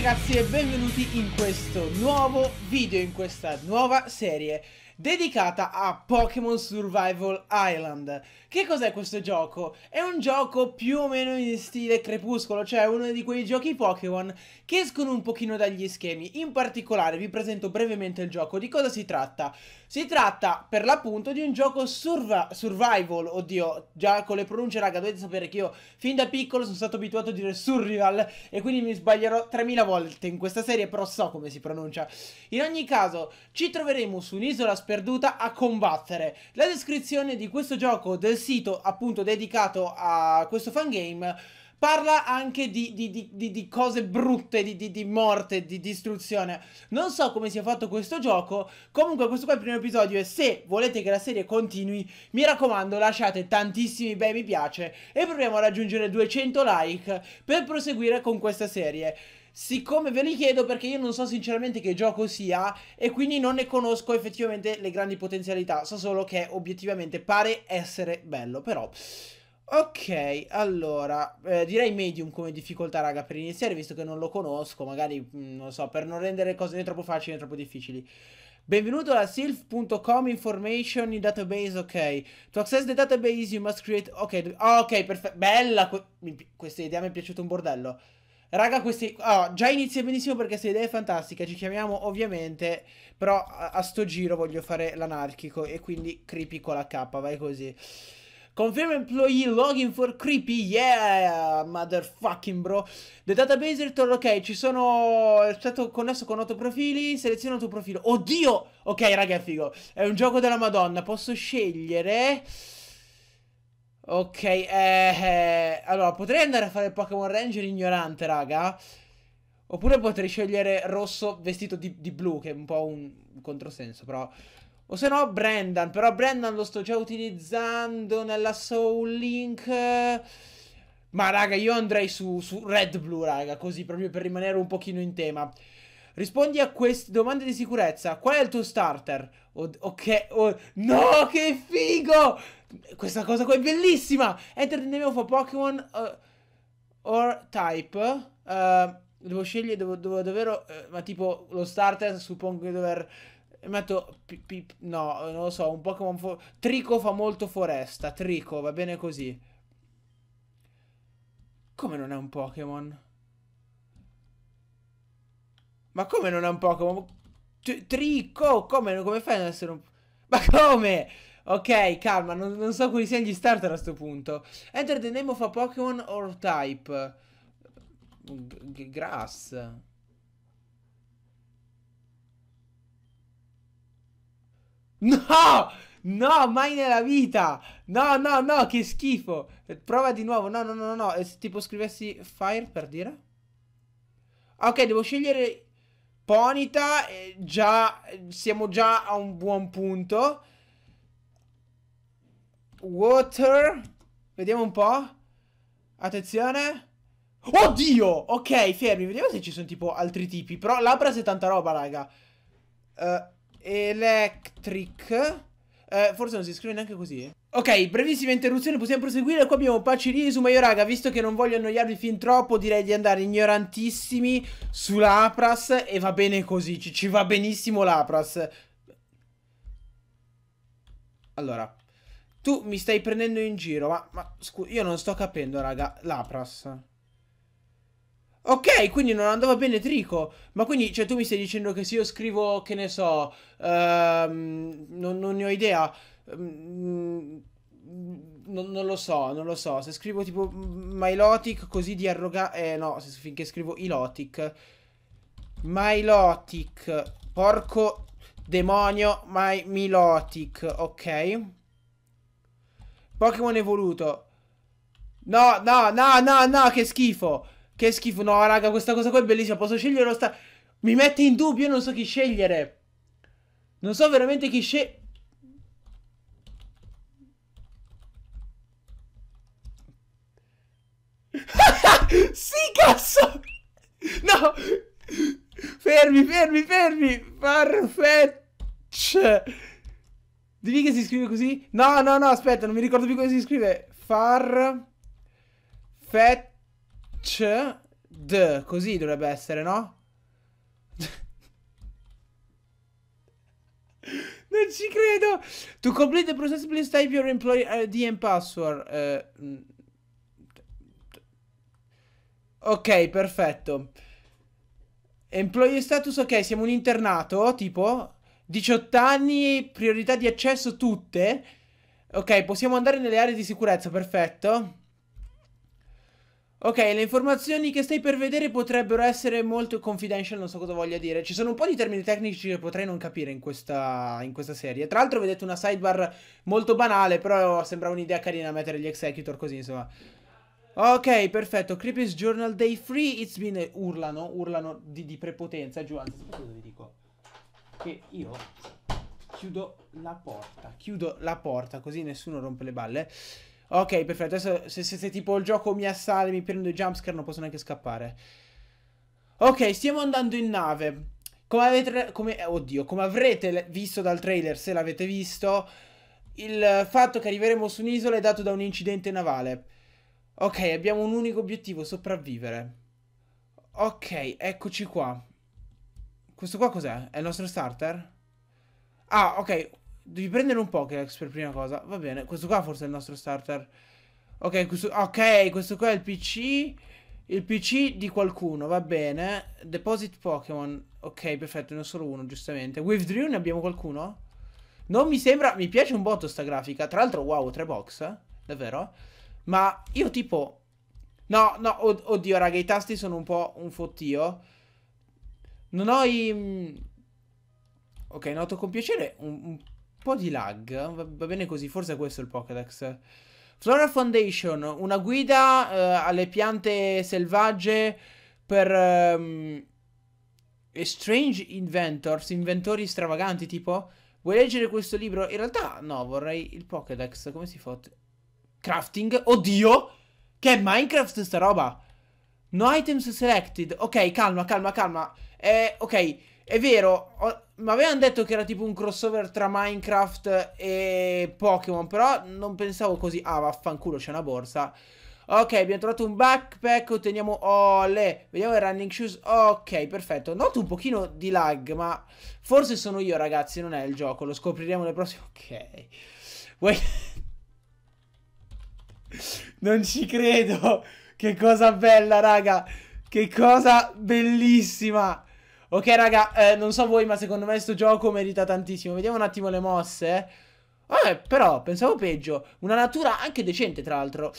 ragazzi e benvenuti in questo nuovo video, in questa nuova serie dedicata a Pokémon Survival Island. Che cos'è questo gioco? È un gioco più o meno in stile crepuscolo, cioè uno di quei giochi Pokémon che escono un pochino dagli schemi. In particolare vi presento brevemente il gioco. Di cosa si tratta? Si tratta per l'appunto di un gioco surva- survival, oddio, già con le pronunce raga dovete sapere che io fin da piccolo sono stato abituato a dire survival e quindi mi sbaglierò 3000 volte in questa serie, però so come si pronuncia. In ogni caso ci troveremo su un'isola sperduta a combattere. La descrizione di questo gioco del sito appunto dedicato a questo fangame Parla anche di, di, di, di cose brutte, di, morte, di distruzione. Non so come sia fatto questo gioco. Comunque, questo qua è il primo episodio. E se volete che la serie continui, mi raccomando, lasciate tantissimi bei mi piace. E proviamo a raggiungere 200 like per proseguire con questa serie. Siccome ve li chiedo perché io non so sinceramente che gioco sia e quindi non ne conosco effettivamente le grandi potenzialità, so solo che obiettivamente pare essere bello, però Ok, allora, eh, direi medium come difficoltà, raga, per iniziare, visto che non lo conosco, magari, mh, mm, non so, per non rendere cose né troppo facili né troppo difficili. Benvenuto alla sylph.com information in database, ok. To access the database you must create... Ok, ah, ok, perfetto. Bella! Que questa idea mi è piaciuta un bordello. Raga, questi... Oh, ah, già inizia benissimo perché questa idea è fantastica. Ci chiamiamo ovviamente, però a, a sto giro voglio fare l'anarchico e quindi creepy con la K, vai così. Confirm employee login for creepy, yeah, motherfucking bro. The database return, ok, ci sono, è stato connesso con 8 profili, seleziona il tuo profilo. Oddio! Ok, raga, è figo. È un gioco della madonna, posso scegliere... Ok, eh, eh, allora, potrei andare a fare Pokémon Ranger ignorante, raga. Oppure potrei scegliere rosso vestito di, di blu, che è un po' un controsenso, però... O se no Brendan, però Brendan lo sto già utilizzando nella Soul Link. Ma raga, io andrei su, su Red Blue, raga, così proprio per rimanere un pochino in tema. Rispondi a queste domande di sicurezza. Qual è il tuo starter? O ok, o no, che figo! Questa cosa qua è bellissima! Enter the name of a Pokémon uh, or type. Uh, devo scegliere, devo, devo davvero... Uh, ma tipo, lo starter suppongo di dover e Metto, pi, pi, no, non lo so, un Pokémon... For... Trico fa molto foresta, Trico, va bene così. Come non è un Pokémon? Ma come non è un Pokémon? Trico, come, come fai ad essere un... Ma come? Ok, calma, non, non, so quali siano gli starter a questo punto. Enter the name of a Pokémon or type. G grass. No! No, mai nella vita! No, no, no, che schifo! Prova di nuovo. No, no, no, no. E eh, se tipo scrivessi fire per dire? Ok, devo scegliere Ponita. Eh, già, siamo già a un buon punto. Water. Vediamo un po'. Attenzione. Oddio! Ok, fermi. Vediamo se ci sono tipo altri tipi. Però Labras è tanta roba, raga. Ehm... Uh, Electric. Eh, forse non si scrive neanche così. Ok, brevissima interruzione, possiamo proseguire. Qua abbiamo Paci Pacirisu, ma io raga, visto che non voglio annoiarvi fin troppo, direi di andare ignorantissimi sull'Apras e va bene così, ci, ci va benissimo l'Apras. Allora, tu mi stai prendendo in giro, ma, ma scusa, io non sto capendo, raga, l'Apras. Ok, quindi non andava bene Trico. Ma quindi, cioè, tu mi stai dicendo che se io scrivo, che ne so, ehm, non, non, ne ho idea. Ehm, non, non, lo so, non lo so. Se scrivo tipo Mylotic così di arrogante... Eh, no, se, finché scrivo Ilotic. Mylotic. Porco demonio, My Milotic. Ok. Pokémon evoluto. No, no, no, no, no, che schifo. Che schifo. No, raga, questa cosa qua è bellissima. Posso scegliere lo star? Mi mette in dubbio, io non so chi scegliere. Non so veramente chi scegliere. sì, cazzo! No! Fermi, fermi, fermi! Farfetch! Dimmi che si scrive così? No, no, no, aspetta, non mi ricordo più come si scrive. Far... Fet... C, D, così dovrebbe essere, no? non ci credo! To complete the process please type your employee ID and password. Uh, ok, perfetto. Employee status, ok, siamo un internato, tipo 18 anni, priorità di accesso tutte. Ok, possiamo andare nelle aree di sicurezza, perfetto. Ok, le informazioni che stai per vedere potrebbero essere molto confidential, non so cosa voglia dire. Ci sono un po' di termini tecnici che potrei non capire in questa, in questa serie. Tra l'altro vedete una sidebar molto banale, però sembrava un'idea carina mettere gli executor così, insomma. Ok, perfetto. Creepy's Journal Day 3. it's been... Urlano, urlano di, di prepotenza. Giù, anzi, aspetta cosa vi dico. Che io chiudo la porta, chiudo la porta, così nessuno rompe le balle. Ok, perfetto. Adesso se, se, se tipo il gioco mi assale, mi prendo i jumpscare, non posso neanche scappare. Ok, stiamo andando in nave. Come avete... Come, eh, oddio, come avrete visto dal trailer, se l'avete visto, il fatto che arriveremo su un'isola è dato da un incidente navale. Ok, abbiamo un unico obiettivo, sopravvivere. Ok, eccoci qua. Questo qua cos'è? È il nostro starter? Ah, ok. Devi prendere un Pokédex per prima cosa. Va bene, questo qua forse è il nostro starter. Ok, questo, okay, questo qua è il PC. Il PC di qualcuno, va bene. Deposit Pokémon. Ok, perfetto, ne ho solo uno, giustamente. Withdrew ne abbiamo qualcuno? Non mi sembra... Mi piace un botto sta grafica. Tra l'altro, wow, tre box. Eh? Davvero? Ma io tipo... No, no, od oddio, raga, i tasti sono un po' un fottio. Non ho i... Mm, ok, noto con piacere un, un po' di lag, va, bene così, forse questo è il Pokédex. Flora Foundation, una guida eh, alle piante selvagge per um, strange inventors, inventori stravaganti tipo... Vuoi leggere questo libro? In realtà no, vorrei il Pokédex, come si fa? Crafting? Oddio! Che è Minecraft sta roba? No items selected. Ok, calma, calma, calma. Eh, ok. È vero, mi avevano detto che era tipo un crossover tra Minecraft e Pokémon, però non pensavo così. Ah, vaffanculo, c'è una borsa. Ok, abbiamo trovato un backpack, otteniamo... Oh, le... Vediamo i running shoes. Ok, perfetto. Noto un pochino di lag, ma forse sono io, ragazzi, non è il gioco. Lo scopriremo nel prossimo... Ok. Vuoi... non ci credo. Che cosa bella, raga. Che cosa bellissima. Ok raga, eh, non so voi ma secondo me questo gioco merita tantissimo Vediamo un attimo le mosse Vabbè eh, però, pensavo peggio Una natura anche decente tra l'altro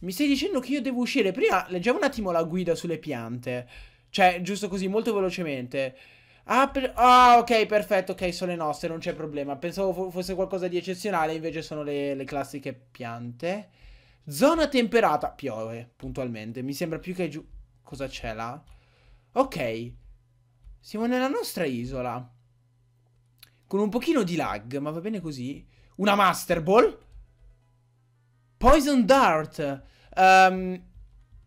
Mi stai dicendo che io devo uscire Prima leggiamo un attimo la guida sulle piante Cioè, giusto così, molto velocemente Ah, per... Ah, ok, perfetto, ok, sono le nostre, non c'è problema Pensavo fosse qualcosa di eccezionale, invece sono le, le classiche piante Zona temperata Piove, puntualmente, mi sembra più che giù Cosa c'è là? Ok siamo nella nostra isola. Con un pochino di lag, ma va bene così. Una Master Ball. Poison Dart. Um,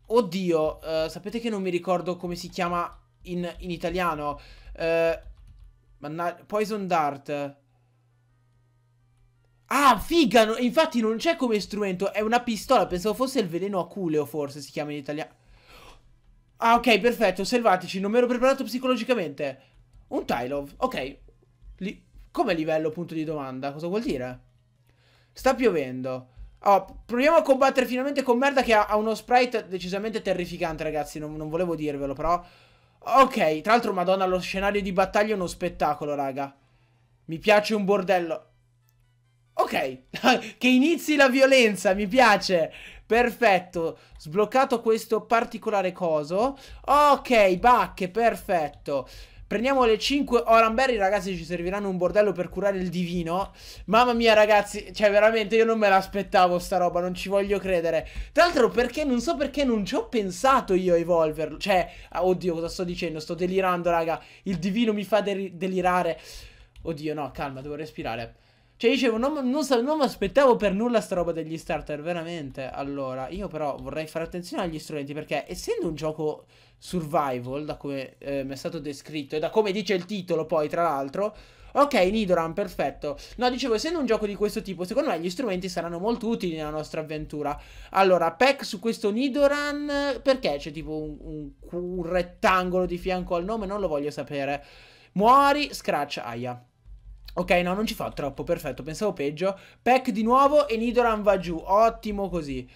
oddio, uh, sapete che non mi ricordo come si chiama in, in italiano. Uh, Poison Dart. Ah, figa! No, infatti non c'è come strumento, è una pistola. Pensavo fosse il veleno aculeo, forse si chiama in italiano. Ah, ok, perfetto, selvatici, non mi ero preparato psicologicamente. Un Tylov, ok. Li... Come livello, punto di domanda? Cosa vuol dire? Sta piovendo. Oh, proviamo a combattere finalmente con merda che ha, ha uno sprite decisamente terrificante, ragazzi. Non, non volevo dirvelo, però... Ok, tra l'altro, madonna, lo scenario di battaglia è uno spettacolo, raga. Mi piace un bordello. Ok, che inizi la violenza, mi piace. Perfetto, sbloccato questo particolare coso. Ok, bacche, perfetto. Prendiamo le 5 Oranberry, ragazzi, ci serviranno un bordello per curare il divino. Mamma mia, ragazzi, cioè veramente io non me l'aspettavo sta roba, non ci voglio credere. Tra l'altro perché, non so perché non ci ho pensato io a evolverlo. Cioè, ah, oddio, cosa sto dicendo? Sto delirando, raga. Il divino mi fa del delirare. Oddio, no, calma, devo respirare. Cioè, dicevo, non, non, non mi aspettavo per nulla sta roba degli starter, veramente. Allora, io però vorrei fare attenzione agli strumenti, perché essendo un gioco survival, da come eh, mi è stato descritto, e da come dice il titolo poi, tra l'altro... Ok, Nidoran, perfetto. No, dicevo, essendo un gioco di questo tipo, secondo me gli strumenti saranno molto utili nella nostra avventura. Allora, pack su questo Nidoran, perché c'è tipo un, un, un rettangolo di fianco al nome? Non lo voglio sapere. Muori, scratch, aia. Ok, no, non ci fa troppo, perfetto, pensavo peggio. Pack di nuovo e Nidoran va giù, ottimo così.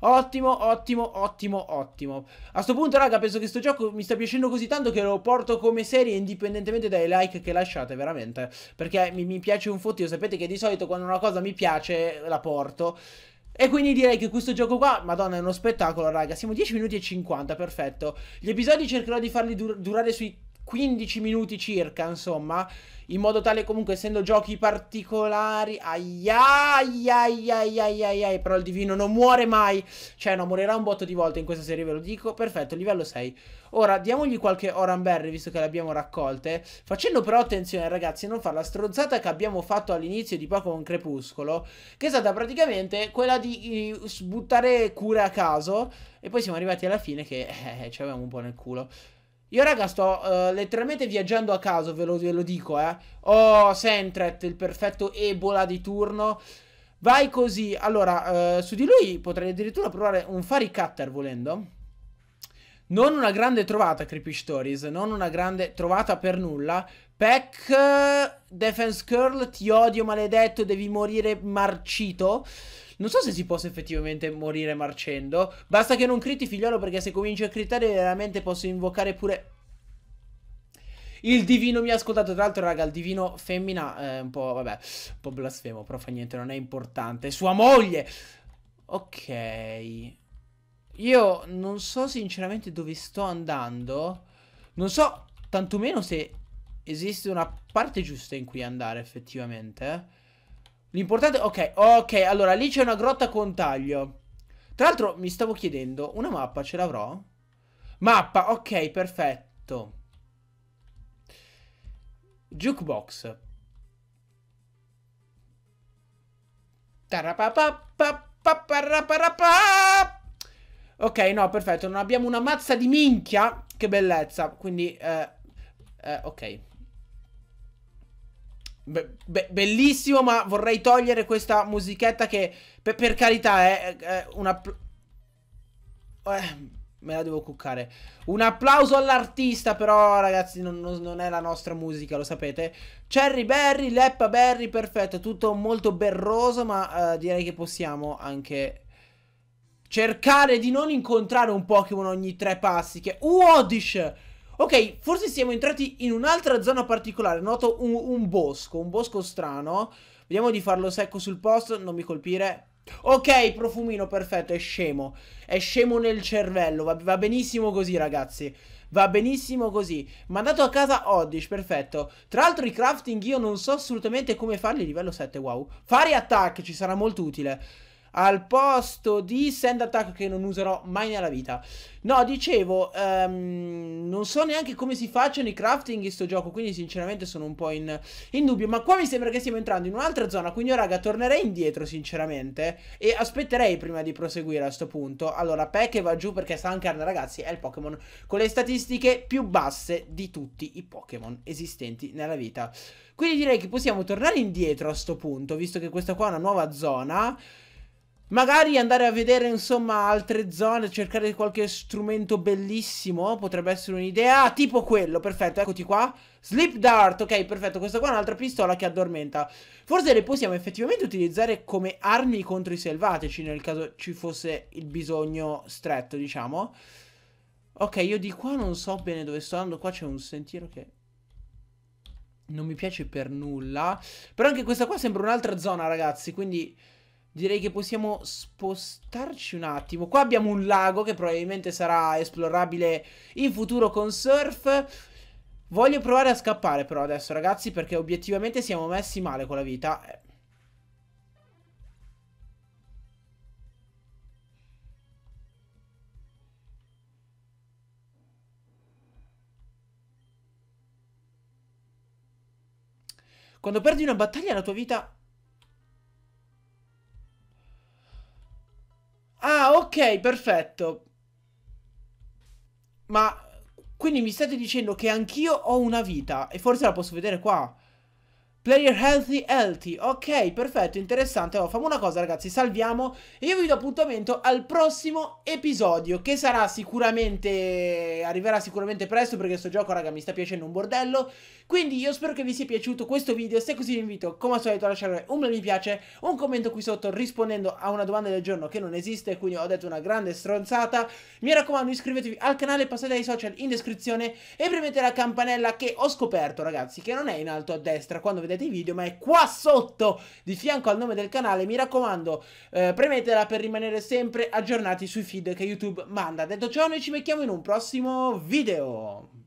Ottimo, ottimo, ottimo, ottimo. A sto punto, raga, penso che sto gioco mi sta piacendo così tanto che lo porto come serie indipendentemente dai like che lasciate, veramente. Perché mi, mi piace un fottio, sapete che di solito quando una cosa mi piace la porto. E quindi direi che questo gioco qua, madonna, è uno spettacolo, raga. Siamo 10 minuti e 50, perfetto. Gli episodi cercherò di farli dur durare sui 15 minuti circa, insomma in modo tale comunque essendo giochi particolari, aia, aia, aia, aia, aia, aia, però il divino non muore mai, cioè no, morirà un botto di volte in questa serie, ve lo dico, perfetto, livello 6. Ora, diamogli qualche Oran Berry, visto che le abbiamo raccolte, facendo però attenzione ragazzi, non fare la strozzata che abbiamo fatto all'inizio di Pokémon Crepuscolo, che è stata praticamente quella di eh, buttare cure a caso, e poi siamo arrivati alla fine che eh, eh, ci avevamo un po' nel culo. Io raga sto uh, letteralmente viaggiando a caso, ve lo, ve lo dico, eh. Oh, Sentret, il perfetto Ebola di turno. Vai così. Allora, uh, su di lui potrei addirittura provare un Fari Cutter volendo. Non una grande trovata, Creepy Stories. Non una grande trovata per nulla. Peck, uh, Defense Curl, ti odio maledetto, devi morire marcito. Non so se si possa effettivamente morire marcendo. Basta che non criti, figliolo, perché se comincio a critare veramente posso invocare pure... Il divino mi ha ascoltato, tra l'altro raga, il divino femmina è eh, un po', vabbè, un po' blasfemo, però fa niente, non è importante. Sua moglie! Ok. Io non so sinceramente dove sto andando. Non so tantomeno se esiste una parte giusta in cui andare effettivamente. L'importante... Ok, ok, allora lì c'è una grotta con taglio. Tra l'altro mi stavo chiedendo, una mappa ce l'avrò? Mappa, ok, perfetto. Jukebox. Ok, no, perfetto, non abbiamo una mazza di minchia. Che bellezza, quindi... Eh, eh, ok. Be- be- bellissimo, ma vorrei togliere questa musichetta che, per, per carità, è, eh, è eh, eh, un applauso. Eh, me la devo cuccare. Un applauso all'artista, però, ragazzi, non, non, è la nostra musica, lo sapete. Cherry Berry, Leppa Berry, perfetto. Tutto molto berroso, ma eh, direi che possiamo anche... Cercare di non incontrare un Pokémon ogni tre passi, che... Uh, Oddish! Ok, forse siamo entrati in un'altra zona particolare. Noto un, un, bosco, un bosco strano. Vediamo di farlo secco sul posto, non mi colpire. Ok, profumino, perfetto, è scemo. È scemo nel cervello, va, va benissimo così, ragazzi. Va benissimo così. Mandato a casa Oddish, perfetto. Tra l'altro i crafting io non so assolutamente come farli livello 7, wow. Fare attack ci sarà molto utile al posto di Send Attack che non userò mai nella vita. No, dicevo, um, non so neanche come si facciano i crafting in sto gioco, quindi sinceramente sono un po' in, in dubbio, ma qua mi sembra che stiamo entrando in un'altra zona, quindi io raga tornerei indietro sinceramente e aspetterei prima di proseguire a questo punto. Allora, Peck va giù perché Stankarn ragazzi è il Pokémon con le statistiche più basse di tutti i Pokémon esistenti nella vita. Quindi direi che possiamo tornare indietro a questo punto, visto che questa qua è una nuova zona. Magari andare a vedere insomma altre zone, cercare qualche strumento bellissimo, potrebbe essere un'idea, ah, tipo quello, perfetto, eccoti qua, Sleep Dart, ok, perfetto, questa qua è un'altra pistola che addormenta, forse le possiamo effettivamente utilizzare come armi contro i selvatici, nel caso ci fosse il bisogno stretto, diciamo, ok, io di qua non so bene dove sto andando, qua c'è un sentiero che non mi piace per nulla, però anche questa qua sembra un'altra zona ragazzi, quindi... Direi che possiamo spostarci un attimo. Qua abbiamo un lago che probabilmente sarà esplorabile in futuro con surf. Voglio provare a scappare però adesso ragazzi perché obiettivamente siamo messi male con la vita. Quando perdi una battaglia la tua vita ok, perfetto. Ma quindi mi state dicendo che anch'io ho una vita e forse la posso vedere qua. Player healthy healthy Ok perfetto interessante Allora oh, famo una cosa ragazzi salviamo E io vi do appuntamento al prossimo episodio Che sarà sicuramente Arriverà sicuramente presto Perché sto gioco raga mi sta piacendo un bordello Quindi io spero che vi sia piaciuto questo video Se così vi invito come al solito a lasciare un bel mi piace Un commento qui sotto rispondendo a una domanda del giorno Che non esiste quindi ho detto una grande stronzata Mi raccomando iscrivetevi al canale Passate ai social in descrizione E premete la campanella che ho scoperto ragazzi Che non è in alto a destra quando vedete dei video, ma è qua sotto, di fianco al nome del canale. Mi raccomando, eh, premetela per rimanere sempre aggiornati sui feed che YouTube manda. Detto ciò, noi ci becchiamo in un prossimo video.